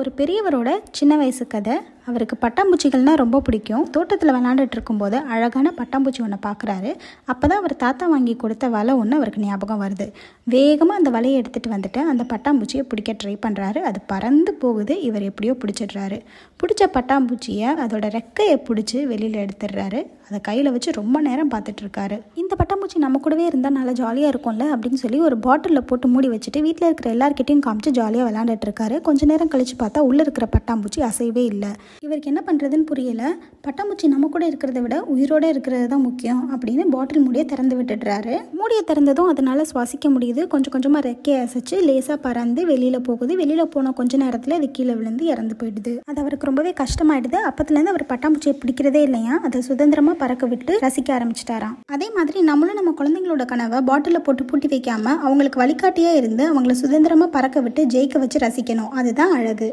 ஒரு பெரியவரோட சின்ன வயசு கதை அவருக்கு பட்டாம்பூச்சிகள்னால் ரொம்ப பிடிக்கும் தோட்டத்தில் விளாண்டுட்டு இருக்கும்போது அழகான பட்டாம்பூச்சி ஒன்று பார்க்குறாரு அப்போ தான் அவர் தாத்தா வாங்கி கொடுத்த வலை ஒன்று அவருக்கு ஞாபகம் வருது வேகமாக அந்த வலையை எடுத்துகிட்டு வந்துட்டு அந்த பட்டாம்பூச்சியை பிடிக்க ட்ரை பண்ணுறாரு அது பறந்து போகுது இவர் எப்படியோ பிடிச்சிடுறாரு பிடிச்ச பட்டாம்பூச்சியை அதோட ரெக்கையை பிடிச்சி வெளியில் எடுத்துடுறாரு அதை கையில் வச்சு ரொம்ப நேரம் பார்த்துட்ருக்காரு இந்த பட்டாம்பூச்சி நம்ம கூடவே இருந்தால் நல்லா ஜாலியாக இருக்கும்ல அப்படின்னு சொல்லி ஒரு பாட்டிலில் போட்டு மூடி வச்சுட்டு வீட்டில் இருக்கிற எல்லாருக்கிட்டையும் காமிச்சு ஜாலியாக விளாண்டுட்டு இருக்காரு கொஞ்சம் நேரம் கழித்து பார்த்தா உள்ளே இருக்கிற பட்டாம்பூச்சி அசைவே இல்லை இவருக்கு என்ன பண்ணுறதுன்னு புரியலை பட்டாம்பூச்சி நம்ம கூட இருக்கிறத விட உயிரோடு இருக்கிறது தான் முக்கியம் அப்படின்னு பாட்டில் மூடியை திறந்து விட்டுடுறாரு மூடியை திறந்ததும் அதனால் சுவாசிக்க முடியுது கொஞ்சம் கொஞ்சமாக ரெக்கையை அசைச்சு லேசாக பறந்து வெளியில் போகுது வெளியில் போன கொஞ்ச நேரத்தில் அது கீழே விழுந்து இறந்து போயிடுது அது அவருக்கு ரொம்பவே கஷ்டமாயிடுது அப்பத்துலேருந்து அவர் பட்டாம்பூச்சியை பிடிக்கிறதே இல்லையா அதை சுதந்திரமாக பறக்க விட்டு ரசிக்க ஆரம்பிச்சிட்டாராம் அதே மாதிரி நம்மளும் நம்ம குழந்தைங்களோட கனவை பாட்டிலில் போட்டு பூட்டி வைக்காமல் அவங்களுக்கு வழிகாட்டியாக இருந்து அவங்கள சுதந்திரமாக பறக்க விட்டு ஜெயிக்க வச்சு ரசிக்கணும் அதுதான் அழகு